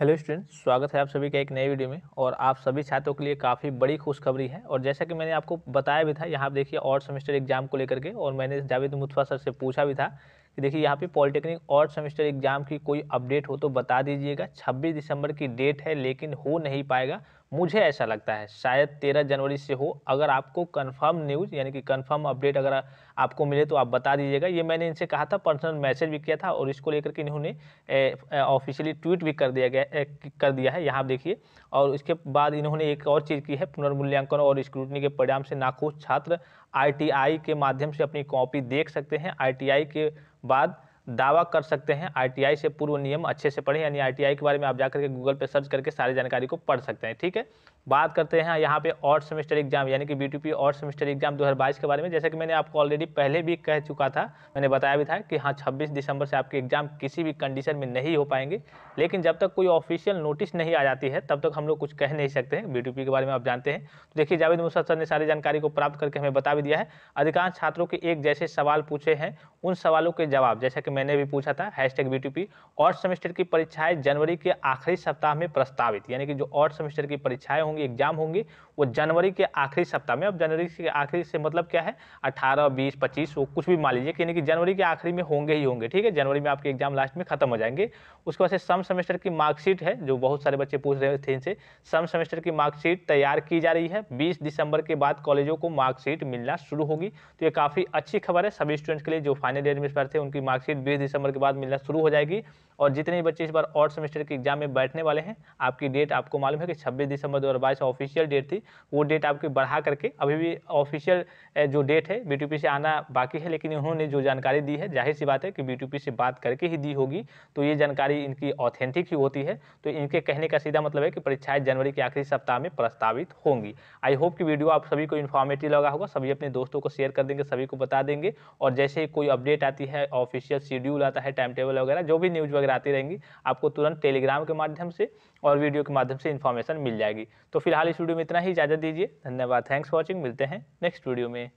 hello student स्वागत है आप सभी का एक नए वीडियो में और आप सभी छात्रों के लिए काफ़ी बड़ी खुशखबरी है और जैसा कि मैंने आपको बताया भी था यहाँ आप देखिए और सेमेस्टर एग्जाम को लेकर के और मैंने जावेद मुतफा सर से पूछा भी था कि देखिए यहाँ पे पॉलिटेक्निक और सेमेस्टर एग्जाम की कोई अपडेट हो तो बता दीजिएगा 26 दिसंबर की डेट है लेकिन हो नहीं पाएगा मुझे ऐसा लगता है शायद तेरह जनवरी से हो अगर आपको कंफर्म न्यूज़ यानी कि कंफर्म अपडेट अगर आपको मिले तो आप बता दीजिएगा ये मैंने इनसे कहा था पर्सनल मैसेज भी किया था और इसको लेकर के इन्होंने ऑफिशियली ट्वीट भी कर दिया गया ए, कर दिया है यहाँ देखिए और इसके बाद इन्होंने एक और चीज़ की है पुनर्मूल्यांकन और स्क्रूटनी के परिणाम से नाखुश छात्र आई के माध्यम से अपनी कॉपी देख सकते हैं आई के बाद दावा कर सकते हैं आईटीआई से पूर्व नियम अच्छे से पढ़ें यानी आईटीआई के बारे में आप जाकर के गूगल पे सर्च करके सारी जानकारी को पढ़ सकते हैं ठीक है बात करते हैं यहाँ पे और सेमेस्टर एग्जाम यानी कि बीटीपी और सेमेस्टर एग्जाम 2022 के बारे में जैसा कि मैंने आपको ऑलरेडी पहले भी कह चुका था मैंने बताया भी था कि हाँ छब्बीस दिसंबर से आपके एग्जाम किसी भी कंडीशन में नहीं हो पाएंगे लेकिन जब तक कोई ऑफिशियल नोटिस नहीं आ जाती है तब तक हम लोग कुछ कह नहीं सकते हैं बी के बारे में आप जानते हैं तो देखिए जावेद मुसद सर ने सारी जानकारी को प्राप्त करके हमें बता भी दिया है अधिकांश छात्रों के एक जैसे सवाल पूछे हैं उन सवालों के जवाब जैसा कि कि मैंने भी पूछा था हैश टैग बी और सेमेस्टर की परीक्षाएं जनवरी के आखिरी सप्ताह में प्रस्तावित यानी कि जो और सेमेस्टर की परीक्षाएं होंगी एग्जाम होंगी वो जनवरी के आखिरी सप्ताह में अब जनवरी के आखिरी से मतलब क्या है अठारह बीस पच्चीस वो कुछ भी मान लीजिए यानी कि जनवरी के आखिरी में होंगे ही होंगे ठीक है जनवरी में आपके एग्जाम लास्ट में खत्म हो जाएंगे उसके बाद से सम सेमेस्टर की मार्कशीट है जो बहुत सारे बच्चे पूछ रहे थे इनसे सम सेमेस्टर की मार्कशीट तैयार की जा रही है बीस दिसंबर के बाद कॉलेजों को मार्कशीट मिलना शुरू होगी तो ये काफ़ी अच्छी खबर है सभी स्टूडेंट्स के लिए जो फाइनल ईयर में पढ़ते हैं उनकी मार्कशीट बीस दिसंबर के बाद मिलना शुरू हो जाएगी और जितने भी बच्चे इस बार और सेमेस्टर के एग्जाम में बैठने वाले हैं आपकी डेट आपको मालूम है कि छब्बीस दिसंबर दो ऑफिशियल डेट थी वो डेट आपकी बढ़ा करके अभी भी ऑफिशियल जो डेट है बी से आना बाकी है लेकिन उन्होंने जो जानकारी दी है जाहिर सी बात है कि बी से बात करके ही दी होगी तो ये जानकारी इनकी ऑथेंटिक ही होती है तो इनके कहने का सीधा मतलब है कि परीक्षाएं जनवरी के आखिरी सप्ताह में प्रस्तावित होंगी आई होप कि वीडियो आप सभी को इन्फॉर्मेटिव लगा होगा सभी अपने दोस्तों को शेयर कर देंगे सभी को बता देंगे और जैसे ही कोई अपडेट आती है ऑफिशियल शेड्यूल आता है टाइम टेबल वगैरह जो भी न्यूज़ वगैरह आती रहेंगी आपको तुरंत टेलीग्राम के माध्यम से और वीडियो के माध्यम से इन्फॉर्मेशन मिल जाएगी तो फिलहाल इस वीडियो में इतना ही इजाज़त दीजिए धन्यवाद थैंक्स फॉर वॉचिंग मिलते हैं नेक्स्ट वीडियो में